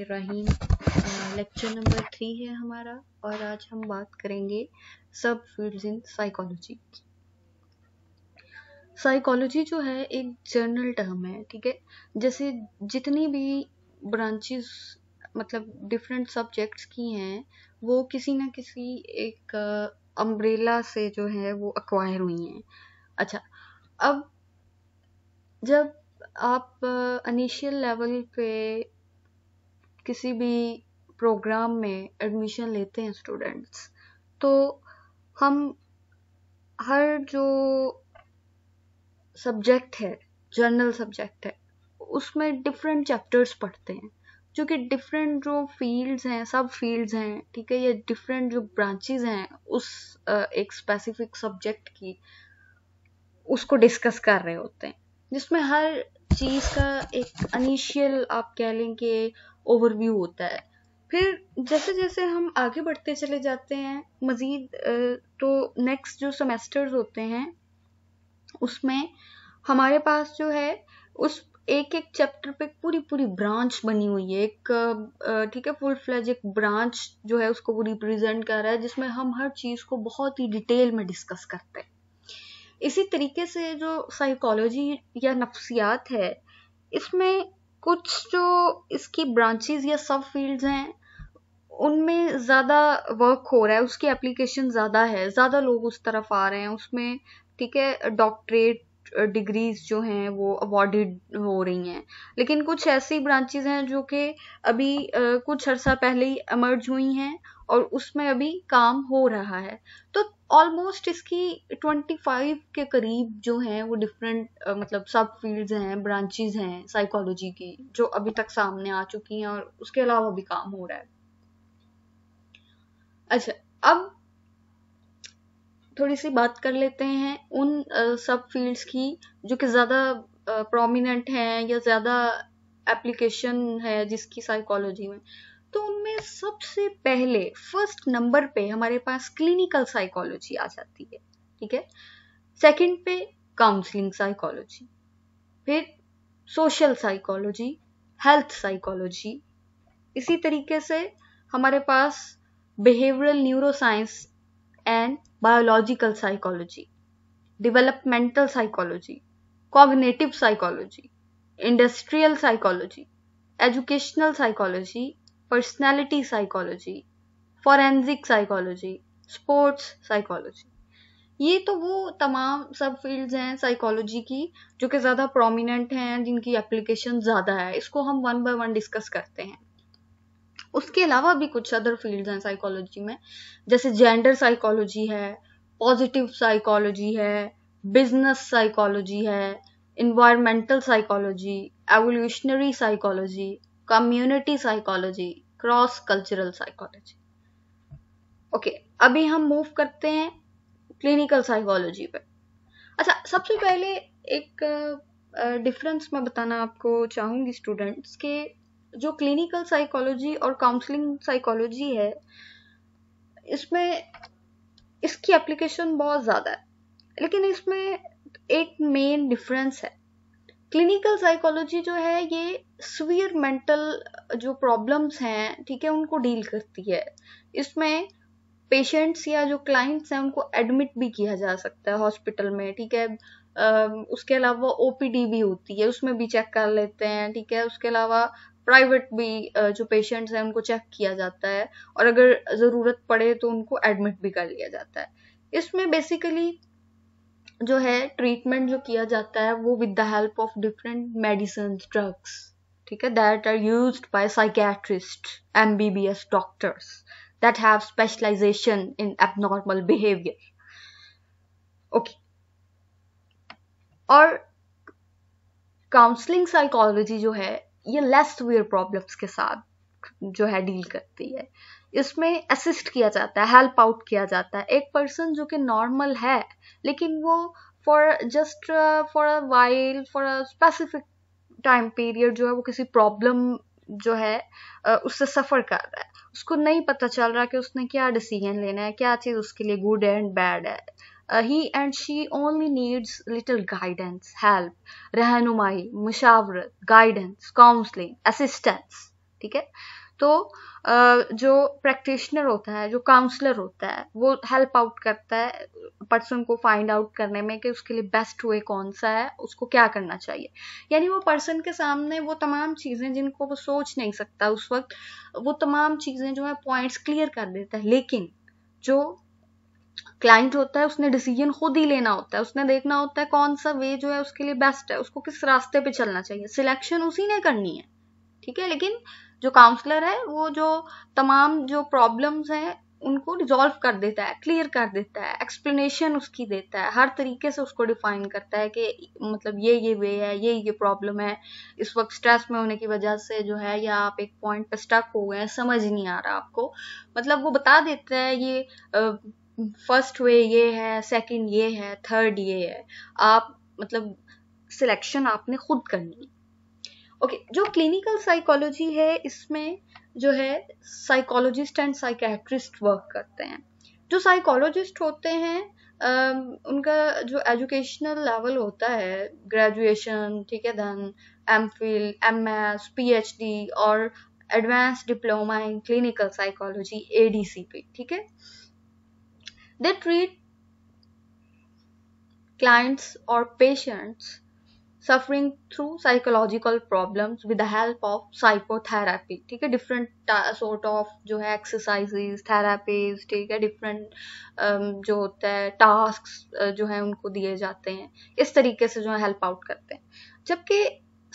रहीम lecture number three है हमारा और आज हम बात करेंगे सब फील्ड्स इन साइकोलॉजी साइकोलॉजी जो है एक जर्नल टर्म है ठीक है जैसे जितनी भी ब्रांचेस मतलब डिफरेंट सब्जेक्ट्स की हैं वो किसी ना किसी एक अम्ब्रेला से जो है वो अक्वायर हुई हैं अच्छा अब जब आप इनिशियल लेवल पे किसी भी प्रोग्राम में एडमिशन लेते हैं स्टूडेंट्स तो हम हर जो सब्जेक्ट है जर्नल सब्जेक्ट है उसमें डिफरेंट चैप्टर्स पढ़ते हैं जो कि डिफरेंट जो फील्ड्स हैं सब फील्ड्स हैं ठीक है या डिफरेंट जो ब्रांचेज हैं उस एक स्पेसिफिक सब्जेक्ट की उसको डिस्कस कर रहे होते हैं जिसमें हर चीज़ का एक अनिशियल आप कह लें कि ओवरव्यू होता है फिर जैसे जैसे हम आगे बढ़ते चले जाते हैं मज़ीद तो नेक्स्ट जो सेमेस्टर्स होते हैं उसमें हमारे पास जो है उस एक एक चैप्टर पे पूरी पूरी ब्रांच बनी हुई है एक ठीक है फुल फ्लैज एक ब्रांच जो है उसको वो रिप्रेजेंट कर रहा है जिसमें हम हर चीज़ को बहुत ही डिटेल में डिस्कस करते हैं इसी तरीके से जो साइकोलॉजी या नफ्सियात है इसमें कुछ जो इसकी ब्रांचेज या सब फील्ड्स हैं उनमें ज़्यादा वर्क हो रहा है उसकी एप्लीकेशन ज़्यादा है ज़्यादा लोग उस तरफ आ रहे हैं उसमें ठीक है डॉक्टरेट डिग्रीज जो हैं वो अवॉर्डेड हो रही हैं लेकिन कुछ ऐसी ब्रांचेज हैं जो कि अभी कुछ अर्सा पहले ही एमर्ज हुई हैं और उसमें अभी काम हो रहा है तो ऑलमोस्ट इसकी 25 के करीब जो हैं वो डिफरेंट मतलब सब फील्ड्स हैं ब्रांचेज हैं साइकोलॉजी की जो अभी तक सामने आ चुकी हैं और उसके अलावा भी काम हो रहा है अच्छा अब थोड़ी सी बात कर लेते हैं उन uh, सब फील्ड्स की जो कि ज़्यादा प्रोमिनेंट uh, हैं या ज़्यादा एप्लीकेशन है जिसकी साइकोलॉजी में तो उनमें सबसे पहले फर्स्ट नंबर पे हमारे पास क्लिनिकल साइकोलॉजी आ जाती है ठीक है सेकंड पे काउंसलिंग साइकोलॉजी फिर सोशल साइकोलॉजी हेल्थ साइकोलॉजी इसी तरीके से हमारे पास behavioural neuroscience and biological psychology developmental psychology cognitive psychology industrial psychology educational psychology personality psychology forensic psychology sports psychology ये तो वो तमाम सब फील्ड्स हैं साइकोलॉजी की जो कि ज़्यादा प्रोमिनेंट हैं जिनकी एप्लीकेशन ज़्यादा है इसको हम वन बाय वन डिस्कस करते हैं उसके अलावा भी कुछ अदर फील्ड्स हैं साइकोलॉजी में जैसे जेंडर साइकोलॉजी है पॉजिटिव साइकोलॉजी है बिजनेस साइकोलॉजी है environmental psychology evolutionary psychology community psychology cross cultural psychology okay अभी हम मूव करते हैं क्लिनिकल साइकोलॉजी पे अच्छा सबसे पहले एक डिफरेंस uh, मैं बताना आपको चाहूंगी स्टूडेंट्स के जो क्लिनिकल साइकोलॉजी और काउंसलिंग साइकोलॉजी है इसमें इसकी एप्लीकेशन बहुत ज़्यादा है लेकिन इसमें एक मेन डिफरेंस है क्लिनिकल साइकोलॉजी जो है ये सीवियर मेंटल uh, जो प्रॉब्लम्स हैं ठीक है उनको डील करती है इसमें पेशेंट्स या जो क्लाइंट्स हैं उनको एडमिट भी किया जा सकता है हॉस्पिटल में ठीक है उसके अलावा ओपीडी भी होती है उसमें भी चेक कर लेते हैं ठीक है उसके अलावा प्राइवेट भी uh, जो पेशेंट्स हैं उनको चेक किया जाता है और अगर ज़रूरत पड़े तो उनको एडमिट भी कर लिया जाता है इसमें बेसिकली जो है ट्रीटमेंट जो किया जाता है वो with the help of different medicine drugs ठीक है that are use by psychiatrist M B B S doctors that have specialisation in abnormal behaviour okay और काउंसलिंग साइकोलॉजी जो है ये लेस वेयर प्रॉब्लम्स के साथ जो है डील करती है इसमें असिस्ट किया जाता है हेल्प आउट किया जाता है एक पर्सन जो कि नॉर्मल है लेकिन वो for just for a while for a specific time period जो है वो किसी प्रॉब्लम जो है उससे सफ़र कर रहा है उसको नहीं पता चल रहा कि उसने क्या डिसीजन लेना है क्या चीज़ उसके लिए गुड एंड बैड है he and she only needs little guidance help रहनुमाई मुशावरत गाइडेंस काउंसलिंग असिस्टेंस ठीक है तो जो प्रैक्टिशनर होता है जो काउंसलर होता है वो हेल्प आउट करता है पर्सन को फाइंड आउट करने में कि उसके लिए बेस्ट वे कौन सा है उसको क्या करना चाहिए यानी वो पर्सन के सामने वो तमाम चीज़ें जिनको वो सोच नहीं सकता उस वक्त वो तमाम चीज़ें जो है पॉइंट्स क्लियर कर देता है लेकिन जो क्लाइंट होता है उसने डिसीजन खुद ही लेना होता है उसने देखना होता है कौन सा वे जो है उसके लिए बेस्ट है उसको किस रास्ते पे चलना चाहिए सिलेक्शन उसी ने करनी है ठीक है लेकिन जो काउंसलर है वो जो तमाम जो प्रॉब्लम्स हैं उनको रिजॉल्व कर देता है क्लियर कर देता है एक्सप्लेनेशन उसकी देता है हर तरीके से उसको डिफाइन करता है कि मतलब ये ये वे है ये ये प्रॉब्लम है इस वक्त स्ट्रेस में होने की वजह से जो है या आप एक पॉइंट पे स्टक हो गए हैं समझ नहीं आ रहा आपको मतलब वो बता देता है ये फर्स्ट वे ये है सेकेंड ये है थर्ड ये है आप मतलब सिलेक्शन आपने खुद करनी है ओके okay, जो क्लिनिकल साइकोलॉजी है इसमें जो है साइकोलॉजिस्ट एंड साइकेट्रिस्ट वर्क करते हैं जो साइकोलॉजिस्ट होते हैं उनका जो एजुकेशनल लेवल होता है ग्रेजुएशन ठीक है धन M Phil M S P H D और advance diploma in clinical psychology A D C P ठीक है दे ट्रीट क्लाइंट्स और patients suffering through psychological problem with the help of psychotherapy ठीक है डिफरेंट सोर्ट ऑफ जो है exercises therapies ठीक है डिफरेंट um, जो होता है टास्क uh, जो है उनको दिए जाते हैं इस तरीके से जो है हेल्प आउट करते हैं जबकि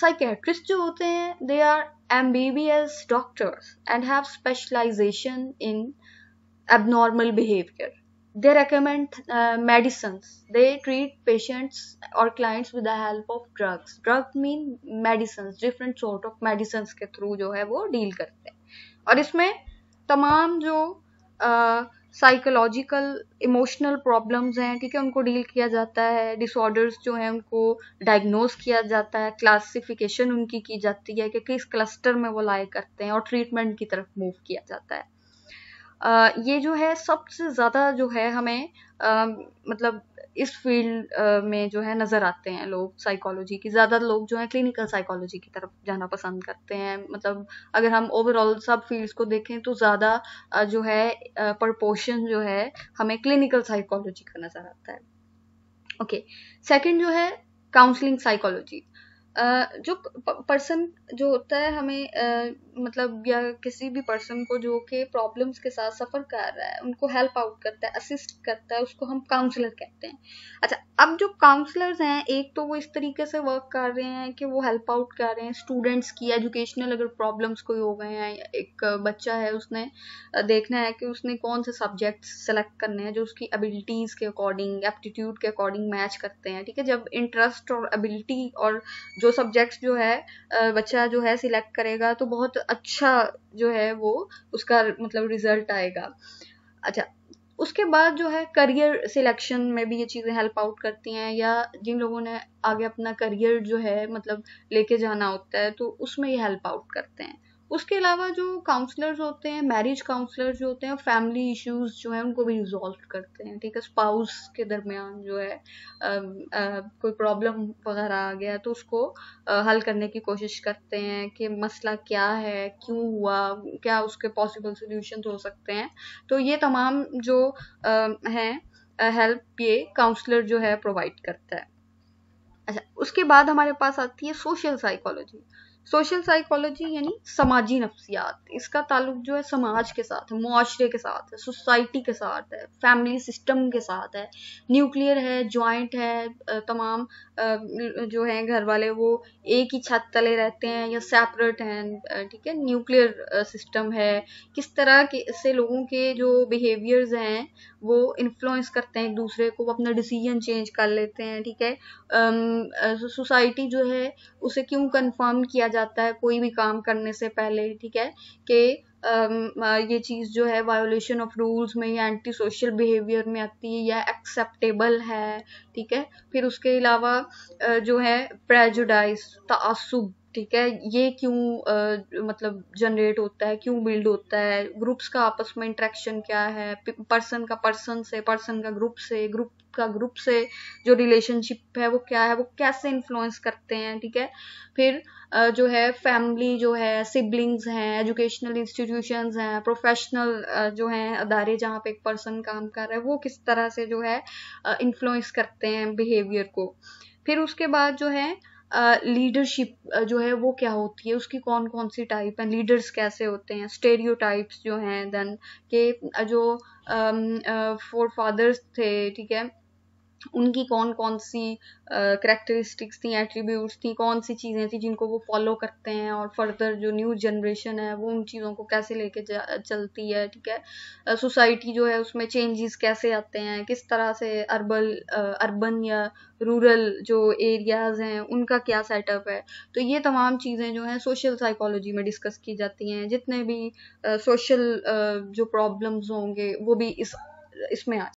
साइकेट्रिस्ट जो होते हैं they are M B B S doctors and have specialisation in abnormal behaviour they recommend uh, medicines they treat patients or clients with the help of drugs drugs mean medicines different sort of medicines ke through jo hai wo deal करते हैं और इसमें तमाम जो psychological emotional problems हैं ठीक है उनको डील किया जाता है डिसऑर्डर्स जो हैं उनको डायग्नोस किया जाता है क्लासिफिकेशन उनकी की जाती है कि किस क्लस्टर में वो लाए करते हैं और ट्रीटमेंट की तरफ मूव किया जाता है ये जो है सबसे ज़्यादा जो है हमें मतलब इस फील्ड में जो है नज़र आते हैं लोग साइकोलॉजी की ज़्यादा लोग जो है क्लिनिकल साइकोलॉजी की तरफ जाना पसंद करते हैं मतलब अगर हम ओवरऑल सब फील्ड्स को देखें तो ज़्यादा जो है प्रपोर्शन जो है हमें क्लिनिकल साइकोलॉजी का नज़र आता है ओके okay. सेकंड जो है काउंसलिंग साइकोलॉजी जो पर्सन जो होता है हमें मतलब या किसी भी पर्सन को जो कि प्रॉब्लम्स के साथ सफ़र कर रहा है उनको हेल्प आउट करता है असिस्ट करता है उसको हम काउंसलर कहते हैं अच्छा अब जो काउंसलर्स हैं एक तो वो इस तरीके से वर्क कर रहे हैं कि वो हेल्प आउट कर रहे हैं स्टूडेंट्स की एजुकेशनल अगर प्रॉब्लम्स कोई हो गए हैं एक बच्चा है उसने देखना है कि उसने कौन से सब्जेक्ट सेलेक्ट करने हैं जो उसकी एबिलिटीज़ के अकॉर्डिंग एप्टीट्यूड के अकॉर्डिंग मैच करते हैं ठीक है जब इंटरेस्ट और एबिलिटी और जो सब्जेक्ट्स जो है बच्चा जो है सिलेक्ट करेगा तो बहुत अच्छा जो है वो उसका मतलब रिजल्ट आएगा अच्छा उसके बाद जो है करियर सिलेक्शन में भी ये चीज़ें हेल्प आउट करती हैं या जिन लोगों ने आगे अपना करियर जो है मतलब लेके जाना होता है तो उसमें ये हेल्प आउट करते हैं उसके अलावा जो काउंसलर्स होते हैं मैरिज काउंसलर्स जो होते हैं फैमिली इश्यूज जो हैं उनको भी रिजॉल्व करते हैं ठीक है स्पाउस के दरमियान जो है आ, आ, कोई प्रॉब्लम वगैरह आ गया तो उसको आ, हल करने की कोशिश करते हैं कि मसला क्या है क्यों हुआ क्या उसके पॉसिबल सोल्यूशन हो सकते हैं तो ये तमाम जो हैं हेल्प ये काउंसलर जो है प्रोवाइड करता है अच्छा उसके बाद हमारे पास आती है सोशल साइकोलॉजी सोशल साइकोलॉजी यानी समाजी नफ्सियात इसका ताल्लुक जो है समाज के साथ है मुआरे के साथ है सोसाइटी के साथ है फैमिली सिस्टम के साथ है न्यूक्लियर है जॉइंट है तमाम जो है घर वाले वो एक ही छत तले रहते हैं या सेपरेट हैं ठीक है न्यूक्लियर सिस्टम है किस तरह के से लोगों के जो बिहेवियर्स हैं वो इन्फ्लुएंस करते हैं एक दूसरे को वो अपना डिसीजन चेंज कर लेते हैं ठीक है सोसाइटी जो है उसे क्यों कन्फर्म किया बताया जाता है कोई भी काम करने से पहले ठीक है कि ये चीज़ जो है वायोलेशन ऑफ रूल्स में या एंटी सोशल बिहेवियर में आती है या एक्सेप्टेबल है ठीक है फिर उसके अलावा जो है प्रेजुडाइज तासुब ठीक है ये क्यों आ, मतलब जनरेट होता है क्यों बिल्ड होता है ग्रुप्स का आपस में इंट्रैक्शन क्या है पर्सन का पर्सन से पर्सन का ग्रुप से ग्रुप का ग्रुप से जो रिलेशनशिप है वो क्या है वो कैसे इन्फ्लुएंस करते हैं ठीक है फिर जो है फैमिली जो है सिबलिंग्स हैं एजुकेशनल इंस्टीट्यूशंस हैं प्रोफेशनल जो हैं अदारे जहाँ पे एक पर्सन काम कर रहा है वो किस तरह से जो है इन्फ्लुएंस करते हैं बिहेवियर को फिर उसके बाद जो है लीडरशिप uh, जो है वो क्या होती है उसकी कौन कौन सी टाइप है लीडर्स कैसे होते हैं स्टेरियो जो हैं देन के जो फोर um, फादर्स uh, थे ठीक है उनकी कौन कौन सी करेक्टरिस्टिक्स uh, थी एट्रीब्यूट्स थी कौन सी चीज़ें थी जिनको वो फॉलो करते हैं और फर्दर जो न्यू जनरेशन है वो उन चीज़ों को कैसे लेके चलती है ठीक है सोसाइटी uh, जो है उसमें चेंजेस कैसे आते हैं किस तरह से अर्बल अर्बन uh, या रूरल जो एरियाज़ हैं उनका क्या सेटअप है तो ये तमाम चीज़ें जो हैं सोशल साइकोलॉजी में डिस्कस की जाती हैं जितने भी सोशल जो प्रॉब्लम्स होंगे वो भी इस इसमें आ